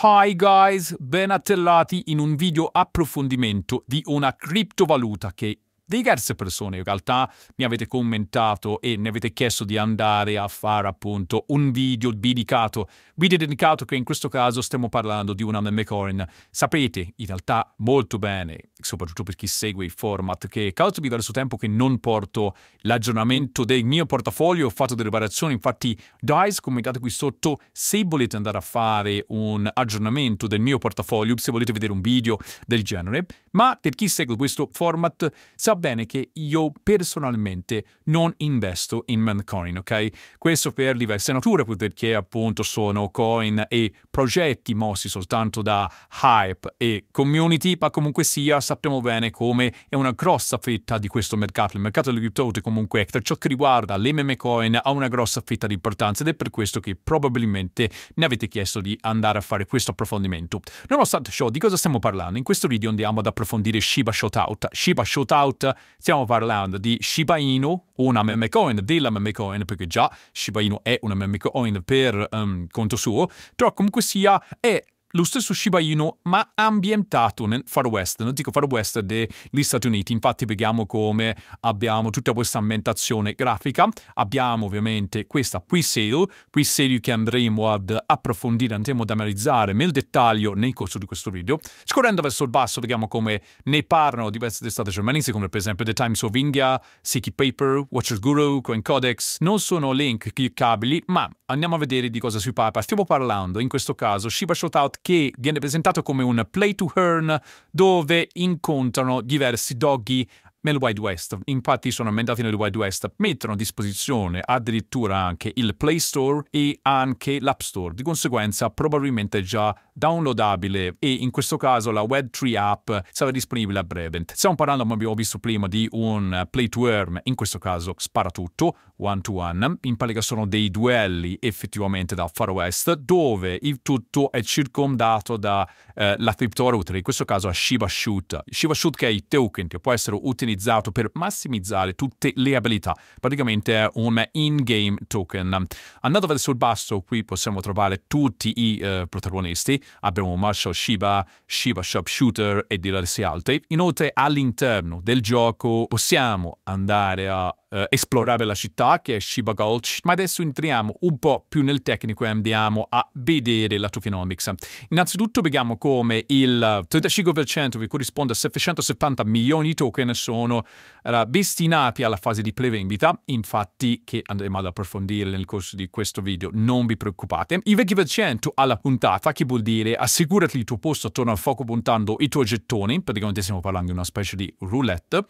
Hi guys, ben attellati in un video approfondimento di una criptovaluta che diverse persone in realtà mi avete commentato e mi avete chiesto di andare a fare appunto un video dedicato, video dedicato che in questo caso stiamo parlando di una meme coin. Sapete in realtà molto bene, soprattutto per chi segue i format, che causa diverso tempo che non porto l'aggiornamento del mio portafoglio, ho fatto delle variazioni, infatti DICE commentate qui sotto se volete andare a fare un aggiornamento del mio portafoglio, se volete vedere un video del genere, ma per chi segue questo format sa bene che io personalmente non investo in Mancoin, ok? Questo per diverse nature, perché appunto sono coin e progetti mossi soltanto da hype e community, ma comunque sia sappiamo bene come è una grossa fetta di questo mercato. Il mercato delle crypto comunque per ciò che riguarda le meme coin ha una grossa fetta di importanza ed è per questo che probabilmente ne avete chiesto di andare a fare questo approfondimento. Nonostante ciò, di cosa stiamo parlando? In questo video andiamo ad approfondire Shiba Shoutout. Shiba Shoutout Coin, stiamo parlando di Shiba Inu, una meme coin della meme coin, perché già Shiba Inu è una meme coin per um, conto suo, però comunque sia è lo stesso Shiba Inu, ma ambientato nel Far West. Non dico Far West degli Stati Uniti, infatti vediamo come abbiamo tutta questa ambientazione grafica. Abbiamo ovviamente questa pre-sale, pre-sale che andremo ad approfondire, andremo ad analizzare nel dettaglio nel corso di questo video. Scorrendo verso il basso vediamo come ne parlano diverse testate giornalistiche, come per esempio The Times of India, Siki Paper, Watcher Guru, Coin Codex. Non sono link cliccabili, ma andiamo a vedere di cosa si parla. Stiamo parlando, in questo caso, Shiba Shoutout che viene presentato come un play to earn dove incontrano diversi doggy nel Wild West. Infatti sono ambientati nel Wild West, mettono a disposizione addirittura anche il Play Store e anche l'App Store, di conseguenza probabilmente già downloadabile e in questo caso la Web3 app sarà disponibile a breve. Stiamo parlando, come abbiamo visto prima, di un play to earn, in questo caso spara tutto, one to one, in pratica sono dei duelli effettivamente da Far West dove il tutto è circondato dalla eh, criptovaluta, in questo caso a Shiba Shoot. Shiba Shoot che è il token che può essere utilizzato utilizzato per massimizzare tutte le abilità. Praticamente è un in-game token. Andando verso il basso, qui possiamo trovare tutti i eh, protagonisti. Abbiamo Marshall Shiba, Shiba Sharpshooter e diversi altri. Inoltre all'interno del gioco possiamo andare a eh, esplorare la città, che è Shiba Gulch, ma adesso entriamo un po' più nel tecnico e andiamo a vedere la tokenomics. Innanzitutto vediamo come il 35% che corrisponde a 770 milioni di token sono eh, destinati alla fase di prevendita, infatti che andremo ad approfondire nel corso di questo video, non vi preoccupate. Il 20% alla puntata, che vuol dire assicurati il tuo posto attorno al fuoco puntando i tuoi gettoni, praticamente stiamo parlando di una specie di roulette,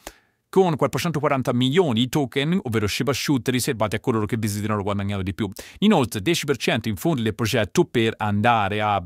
con 440 milioni di token, ovvero ship shoot, riservati a coloro che desiderano guadagnare di più. Inoltre, 10% in fondi del progetto per andare a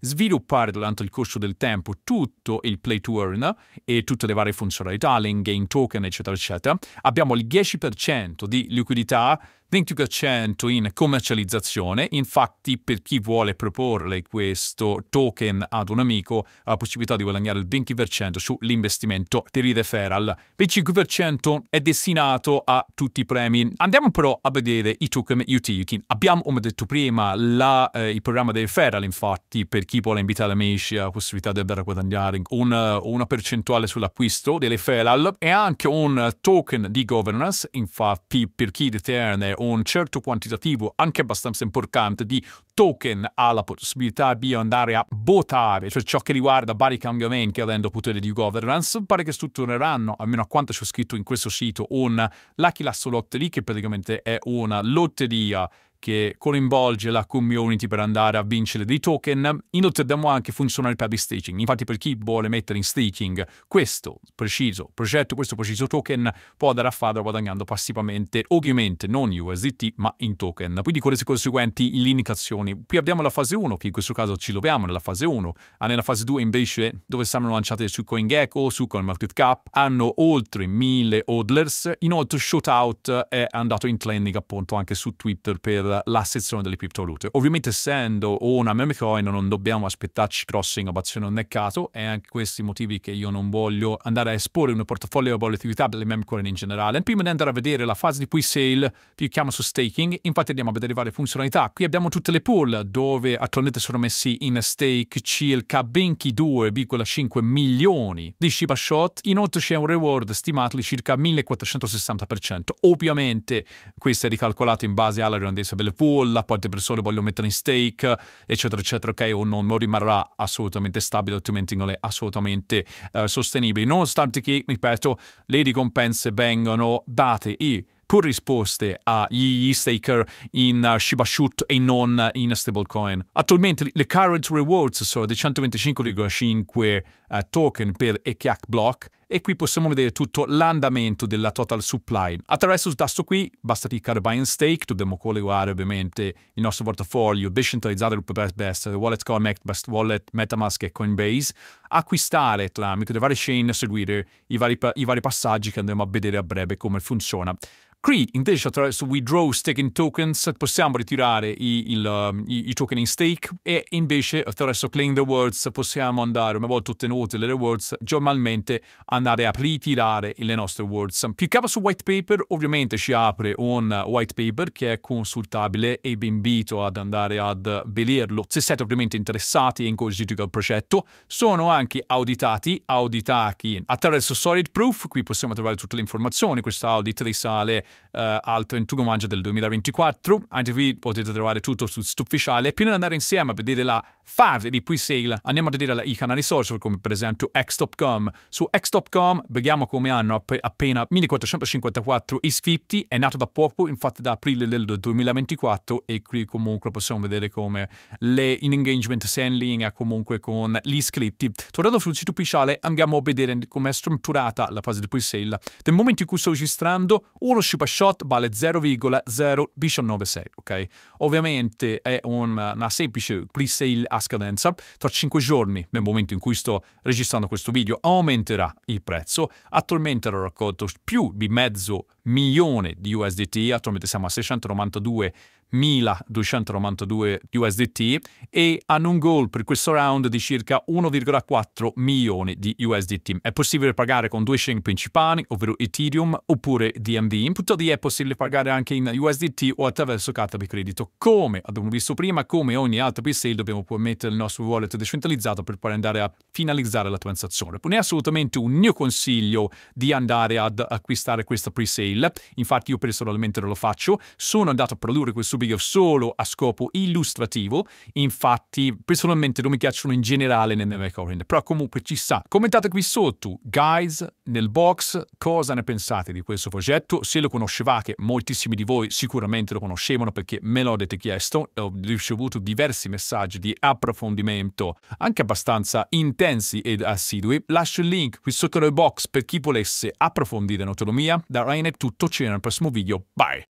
sviluppare durante il corso del tempo tutto il play to earn e tutte le varie funzionalità, lin token, eccetera, eccetera. Abbiamo il 10% di liquidità 20% in commercializzazione, infatti per chi vuole proporre questo token ad un amico ha la possibilità di guadagnare il 20% sull'investimento di referral, il 5% è destinato a tutti i premi. Andiamo però a vedere i token utility. Abbiamo, come detto prima, la, eh, il programma dei referral, infatti per chi vuole invitare amici ha la possibilità di andare a guadagnare un, una percentuale sull'acquisto delle referral e anche un token di governance, infatti per chi detiene un un certo quantitativo anche abbastanza importante di token ha la possibilità di andare a votare, cioè ciò che riguarda vari cambiamenti avendo potere di governance, pare che struttureranno, almeno a quanto c'è scritto in questo sito, un Lucky Lasso Lottery che praticamente è una lotteria che coinvolge la community per andare a vincere dei token. Inoltre abbiamo anche funzionalità di staking. Infatti per chi vuole mettere in staking questo preciso progetto, questo preciso token, può andare a farlo guadagnando passivamente, ovviamente non USDT, ma in token. Quindi con le conseguenti limitazioni. Qui abbiamo la fase 1, che in questo caso ci troviamo nella fase 1. Ah, nella fase 2 invece, dove saranno lanciate su CoinGecko, su CoinMarketCap, hanno oltre 1000 hodlers. Inoltre Shoutout è andato in trending appunto anche su Twitter per la, sezione delle criptovalute. Ovviamente essendo una meme coin non dobbiamo aspettarci grosse innovazioni nel mercato e anche questi motivi che io non voglio andare a esporre in un portafoglio di volatilità delle meme coin in generale. Prima di andare a vedere la fase di pre-sale, vi chiamo su staking, infatti andiamo a vedere varie funzionalità. Qui abbiamo tutte le pool dove attualmente sono messi in stake circa 22,5 milioni di Shiba Shot, inoltre c'è un reward stimato di circa 1460%. Ovviamente questo è ricalcolato in base alla grandezza del Liverpool, poi altre persone voglio mettere in stake, eccetera, eccetera, ok? O non, rimarrà assolutamente stabile, altrimenti non è assolutamente eh, sostenibile. Nonostante che, ripeto, le ricompense vengano date e corrisposte agli staker in eh, Shiba Shoot e non in stablecoin. Attualmente le current rewards sono di 125,5 uh, token per ECHAC block e qui possiamo vedere tutto l'andamento della total supply. Attraverso il tasto qui basta cliccare buy and stake, dobbiamo collegare ovviamente il nostro portafoglio decentralizzato che potrebbe essere Wallet Connect, Best Wallet, Metamask e Coinbase, acquistare tramite le varie chain, seguire i vari, i vari passaggi che andremo a vedere a breve come funziona. Qui invece attraverso withdraw staking tokens possiamo ritirare i, il, i, i, token in stake e invece attraverso claim the rewards possiamo andare, una volta ottenute le rewards, giornalmente andare a ritirare le nostre words. Più capo su white paper ovviamente ci apre un white paper che è consultabile e vi invito ad andare ad vederlo. Se siete ovviamente interessati e incuriositi dal progetto, sono anche auditati, auditati attraverso Solid Proof, qui possiamo trovare tutte le informazioni, questa audit risale eh, al 31 maggio del 2024, anche qui potete trovare tutto sul sito ufficiale, prima di andare insieme a vedere la fase di pre-sale andiamo a vedere i canali social come per esempio x.com Su x.com vediamo come hanno appena 1454 iscritti, è nato da poco, infatti da aprile del 2024 e qui comunque possiamo vedere come l'engagement sia in linea comunque con gli iscritti. Tornando sul sito ufficiale andiamo a vedere come è strutturata la fase di pre-sale. Nel momento in cui sto registrando uno ship shot vale 0,0196, ok? Ovviamente è una, una semplice pre-sale Askaden Sub, tra 5 giorni, nel momento in cui sto registrando questo video, aumenterà il prezzo. Attualmente l'ho raccolto più di mezzo milione di USDT, attualmente siamo a 692.292 USDT e hanno un goal per questo round di circa 1,4 milioni di USDT. È possibile pagare con due chain principali, ovvero Ethereum oppure DMV, tuttavia è possibile pagare anche in USDT o attraverso carta di credito. Come abbiamo visto prima, come ogni altro pre-sale dobbiamo poi mettere il nostro wallet decentralizzato per poi andare a finalizzare la transazione. Non è assolutamente un mio consiglio di andare ad acquistare questa pre-sale Grill, infatti io personalmente non lo faccio, sono andato a produrre questo video solo a scopo illustrativo, infatti personalmente non mi piacciono in generale nel recording, però comunque ci sta. Commentate qui sotto, guys, nel box, cosa ne pensate di questo progetto, se lo conoscevate, moltissimi di voi sicuramente lo conoscevano perché me lo avete chiesto, ho ricevuto diversi messaggi di approfondimento, anche abbastanza intensi ed assidui, lascio il link qui sotto nel box per chi volesse approfondire l'autonomia da Rainet tutto, ci vediamo al prossimo video, bye!